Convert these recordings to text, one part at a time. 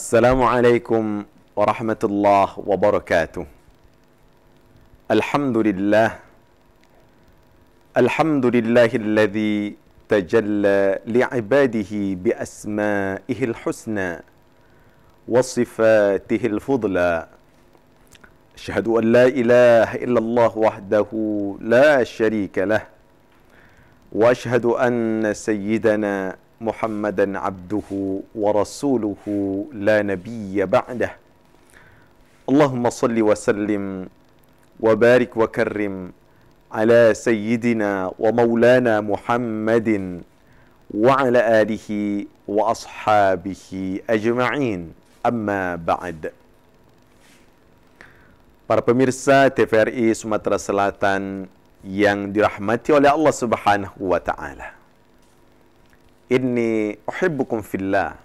السلام عليكم ورحمة الله وبركاته الحمد لله الحمد لله الذي تجلى لعباده بأسمائه الحسنى وصفاته الفضلى أشهد أن لا إله إلا الله وحده لا شريك له وأشهد أن سيدنا محمدا عبده ورسوله لا نبي بعده اللهم صل وسلم وبارك وكرم على سيدنا ومولانا محمد وعلى اله واصحابه اجمعين اما بعد Para pemirsa TVRI Sumatera Selatan yang dirahmati oleh Allah Subhanahu wa taala. Inni uhibbukum fillah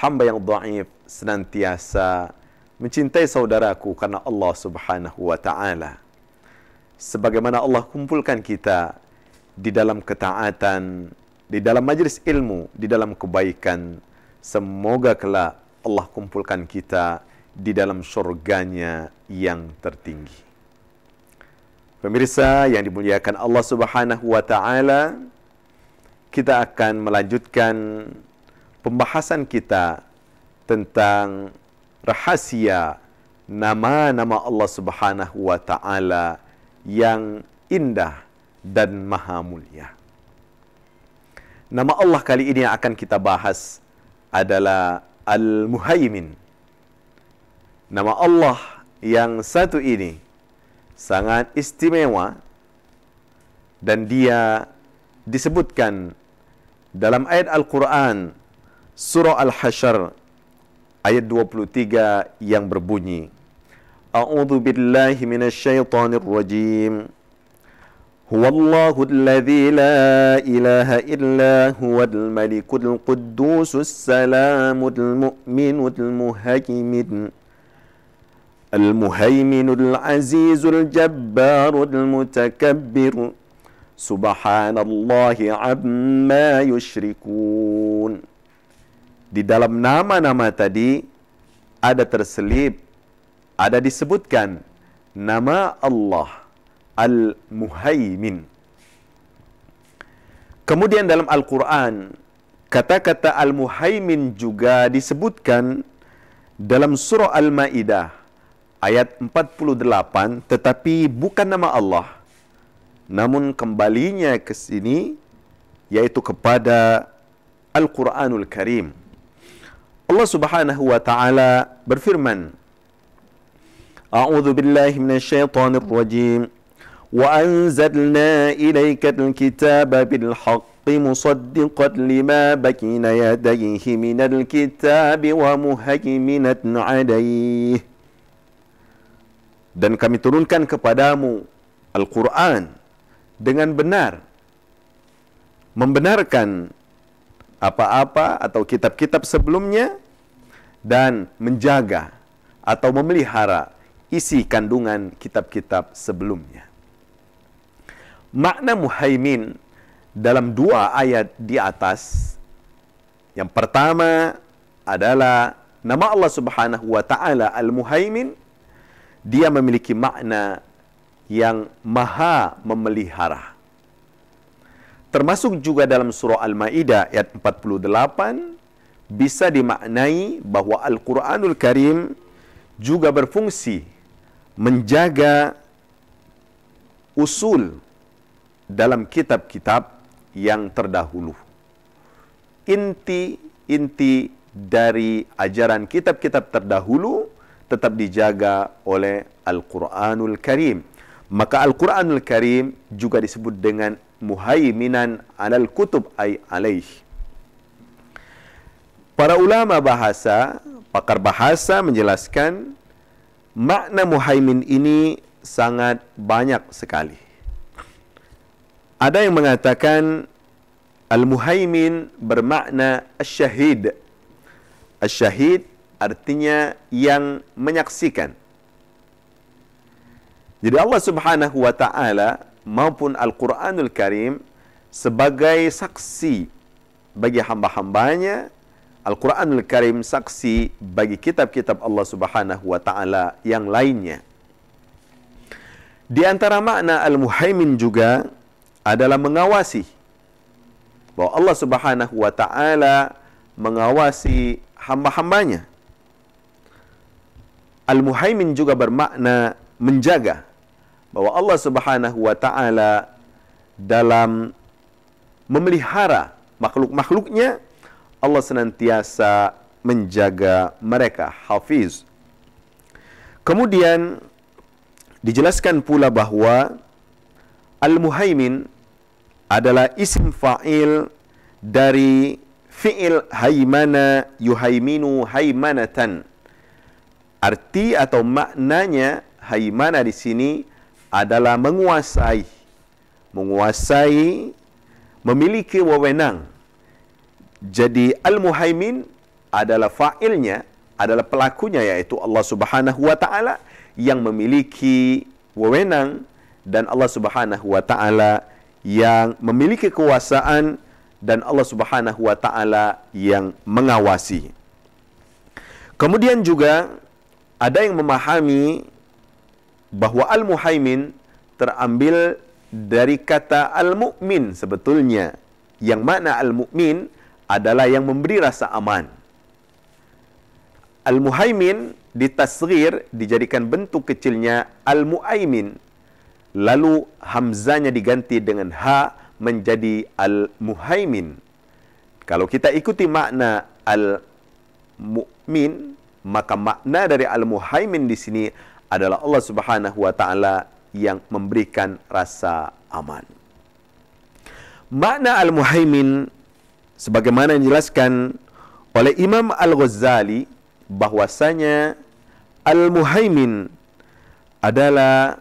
Hamba yang da'if senantiasa mencintai saudaraku karena Allah subhanahu wa ta'ala Sebagaimana Allah kumpulkan kita di dalam ketaatan, di dalam majlis ilmu, di dalam kebaikan Semoga kelak Allah kumpulkan kita di dalam syurganya yang tertinggi Pemirsa yang dimuliakan Allah subhanahu wa ta'ala Pemirsa kita akan melanjutkan pembahasan kita tentang rahasia nama-nama Allah Subhanahu wa taala yang indah dan maha mulia. Nama Allah kali ini yang akan kita bahas adalah Al-Muhaimin. Nama Allah yang satu ini sangat istimewa dan dia disebutkan dalam ayat Al-Quran surah Al-Hashr ayat 23 yang berbunyi A'udhu billahi minasyaitanir rajim هو الله الذي لا إله إلا هو الملك القدوس السلام المؤمن المهيمن المهيمن العزيز الجبار المتكبر سبحان الله عما يشركون di dalam nama-nama tadi ada terselip ada disebutkan nama Allah Al-Muhaymin Kemudian dalam Al-Quran Kata-kata Al-Muhaymin juga disebutkan Dalam surah Al-Ma'idah Ayat 48 Tetapi bukan nama Allah namun kembalinya ke sini yaitu kepada Al-Qur'anul Karim. Allah Subhanahu wa taala berfirman أعوذ بالله من الشيطان الرجيم وأنزلنا إليك الكتاب بالحق مصدقا لما بين يديه من الكتاب ومهيمنا عليه dan kami turunkan kepadamu Al-Quran dengan benar membenarkan apa-apa atau kitab-kitab sebelumnya dan menjaga atau memelihara isi kandungan kitab-kitab sebelumnya. Makna muhaimin dalam dua ayat di atas yang pertama adalah nama Allah Subhanahu wa taala Al-Muhaimin dia memiliki makna yang maha memelihara. Termasuk juga dalam surah Al-Ma'idah ayat 48, bisa dimaknai bahawa Al-Quranul Karim juga berfungsi menjaga usul dalam kitab-kitab yang terdahulu. Inti-inti dari ajaran kitab-kitab terdahulu tetap dijaga oleh Al-Quranul Karim. Maka Al-Quran Al-Karim juga disebut dengan Muhaiminan alal kutub ay alaih Para ulama bahasa, pakar bahasa menjelaskan Makna Muhaimin ini sangat banyak sekali Ada yang mengatakan Al-Muhaimin bermakna Shahid. Asyahid Shahid artinya yang menyaksikan jadi Allah Subhanahu wa taala maupun Al-Quranul Karim sebagai saksi bagi hamba-hambanya Al-Quranul Karim saksi bagi kitab-kitab Allah Subhanahu wa taala yang lainnya. Di antara makna Al-Muhaimin juga adalah mengawasi bahwa Allah Subhanahu wa taala mengawasi hamba-hambanya. Al-Muhaimin juga bermakna menjaga bahwa Allah Subhanahu wa taala dalam memelihara makhluk-makhluknya Allah senantiasa menjaga mereka hafiz kemudian dijelaskan pula bahwa al-muhaimin adalah isim fa'il dari fi'il haymana yuhaiminu haymanatan. arti atau maknanya haymana di sini adalah menguasai menguasai memiliki wewenang jadi al-muhaimin adalah fa'ilnya adalah pelakunya yaitu Allah Subhanahu wa taala yang memiliki wewenang dan Allah Subhanahu wa taala yang memiliki kekuasaan dan Allah Subhanahu wa taala yang mengawasi. Kemudian juga ada yang memahami bahwa al-muhaimin terambil dari kata al mumin sebetulnya yang makna al mumin adalah yang memberi rasa aman al-muhaimin ditasghir dijadikan bentuk kecilnya al-muaimin lalu hamzanya diganti dengan h ha menjadi al-muhaimin kalau kita ikuti makna al mumin maka makna dari al-muhaimin di sini adalah adalah Allah Subhanahu wa taala yang memberikan rasa aman. Makna al-muhaimin sebagaimana yang dijelaskan oleh Imam Al-Ghazali bahwasanya al-muhaimin adalah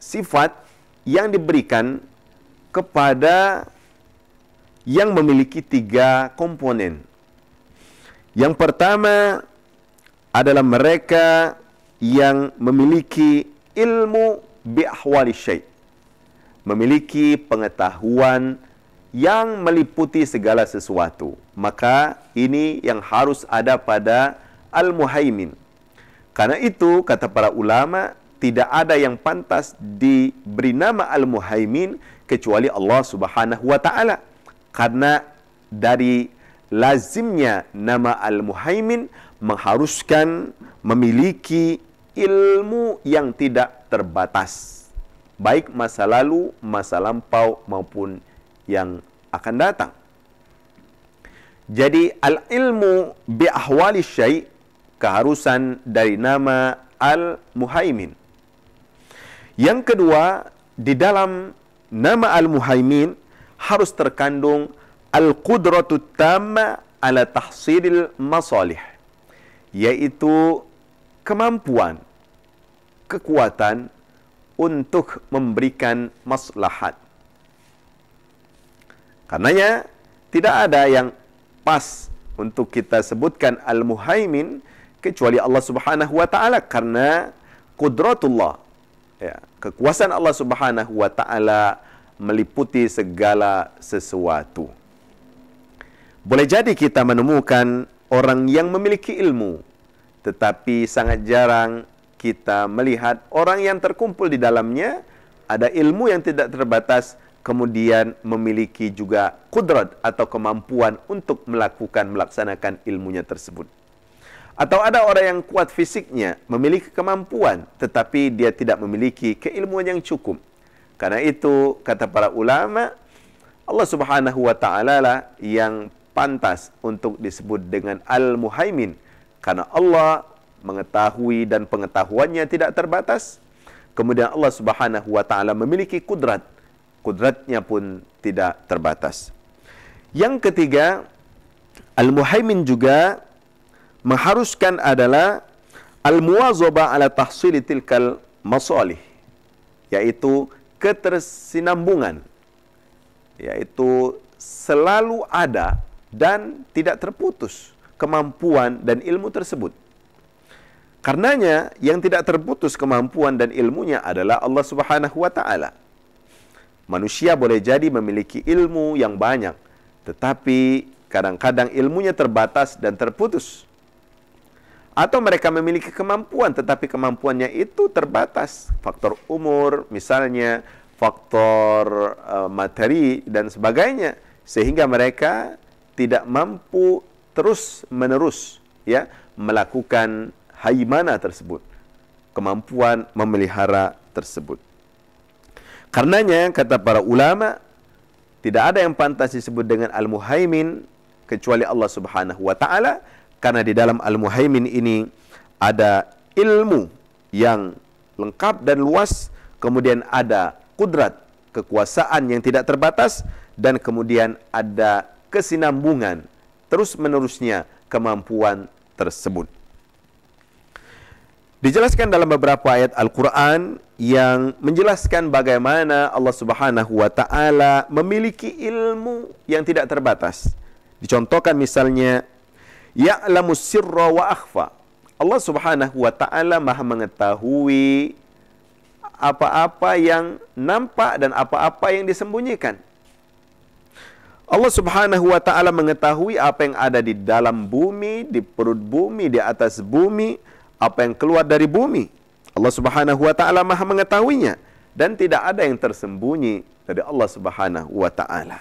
sifat yang diberikan kepada yang memiliki tiga komponen. Yang pertama adalah mereka yang memiliki ilmu bi'ahwali syait. Memiliki pengetahuan yang meliputi segala sesuatu. Maka ini yang harus ada pada Al-Muhaimin. Karena itu, kata para ulama, tidak ada yang pantas diberi nama Al-Muhaimin kecuali Allah Subhanahu wa taala. Karena dari lazimnya nama Al-Muhaimin mengharuskan memiliki ilmu yang tidak terbatas baik masa lalu, masa lampau maupun yang akan datang. Jadi al ilmu bi ahwali syai keharusan dari nama al muhaimin. Yang kedua, di dalam nama al muhaimin harus terkandung al qudratut tamma ala tahsilil masalih yaitu kemampuan, kekuatan untuk memberikan maslahat. Karenanya, tidak ada yang pas untuk kita sebutkan Al-Muhaimin kecuali Allah Subhanahu wa taala karena kudratullah. Ya, kekuasaan Allah Subhanahu wa taala meliputi segala sesuatu. Boleh jadi kita menemukan orang yang memiliki ilmu, tetapi sangat jarang kita melihat orang yang terkumpul di dalamnya ada ilmu yang tidak terbatas kemudian memiliki juga kudrat atau kemampuan untuk melakukan melaksanakan ilmunya tersebut atau ada orang yang kuat fisiknya memiliki kemampuan tetapi dia tidak memiliki keilmuan yang cukup karena itu kata para ulama Allah Subhanahu wa taala lah yang pantas untuk disebut dengan al-muhaimin karena Allah mengetahui dan pengetahuannya tidak terbatas. Kemudian Allah Subhanahu wa taala memiliki kudrat. Kudratnya pun tidak terbatas. Yang ketiga, Al-Muhaimin juga mengharuskan adalah al-muwazabah ala tahsil tilkal masalih yaitu ketersinambungan yaitu selalu ada dan tidak terputus. kemampuan dan ilmu tersebut. Karenanya yang tidak terputus kemampuan dan ilmunya adalah Allah Subhanahu wa taala. Manusia boleh jadi memiliki ilmu yang banyak, tetapi kadang-kadang ilmunya terbatas dan terputus. Atau mereka memiliki kemampuan tetapi kemampuannya itu terbatas, faktor umur misalnya, faktor uh, materi dan sebagainya sehingga mereka tidak mampu terus menerus ya melakukan haimana tersebut kemampuan memelihara tersebut karenanya kata para ulama tidak ada yang pantas disebut dengan al-muhaimin kecuali Allah Subhanahu wa taala karena di dalam al-muhaimin ini ada ilmu yang lengkap dan luas kemudian ada kudrat kekuasaan yang tidak terbatas dan kemudian ada kesinambungan terus-menerusnya kemampuan tersebut. Dijelaskan dalam beberapa ayat Al-Qur'an yang menjelaskan bagaimana Allah Subhanahu wa taala memiliki ilmu yang tidak terbatas. Dicontohkan misalnya ya'lamu sirra wa akhfa. Allah Subhanahu wa taala Maha mengetahui apa-apa yang nampak dan apa-apa yang disembunyikan. Allah Subhanahu wa taala mengetahui apa yang ada di dalam bumi, di perut bumi, di atas bumi, apa yang keluar dari bumi. Allah Subhanahu wa taala Maha mengetahuinya dan tidak ada yang tersembunyi dari Allah Subhanahu wa taala.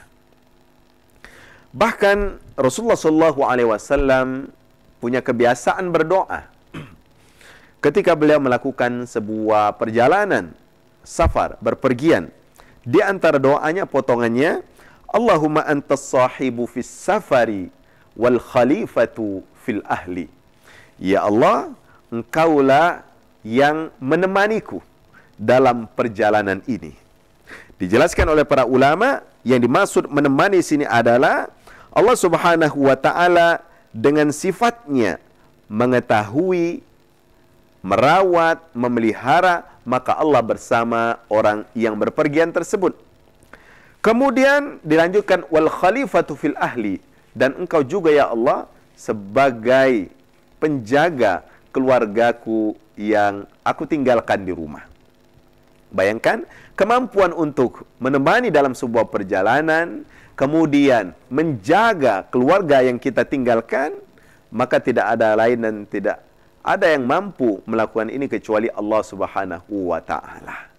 Bahkan Rasulullah SAW punya kebiasaan berdoa. Ketika beliau melakukan sebuah perjalanan, safar, berpergian, di antara doanya potongannya Allahumma antas sahibu fi safari wal khalifatu fil ahli. Ya Allah, engkaulah yang menemaniku dalam perjalanan ini. Dijelaskan oleh para ulama yang dimaksud menemani sini adalah Allah Subhanahu wa taala dengan sifatnya mengetahui merawat, memelihara, maka Allah bersama orang yang berpergian tersebut. Kemudian dilanjutkan wal khalifatu fil ahli dan engkau juga ya Allah sebagai penjaga keluargaku yang aku tinggalkan di rumah. Bayangkan kemampuan untuk menemani dalam sebuah perjalanan, kemudian menjaga keluarga yang kita tinggalkan, maka tidak ada lain dan tidak ada yang mampu melakukan ini kecuali Allah Subhanahu wa taala.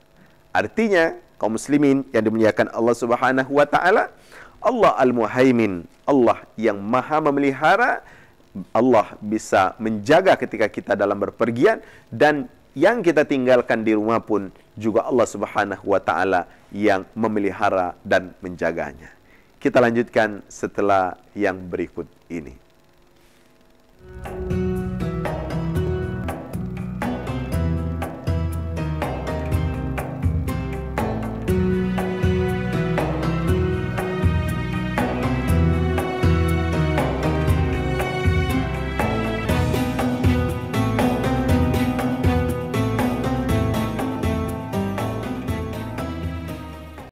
Artinya, kaum muslimin yang dimuliakan Allah Subhanahu wa taala. Allah Al-Muhaimin, Allah yang Maha memelihara, Allah bisa menjaga ketika kita dalam berpergian dan yang kita tinggalkan di rumah pun juga Allah Subhanahu wa taala yang memelihara dan menjaganya. Kita lanjutkan setelah yang berikut ini. Thank you.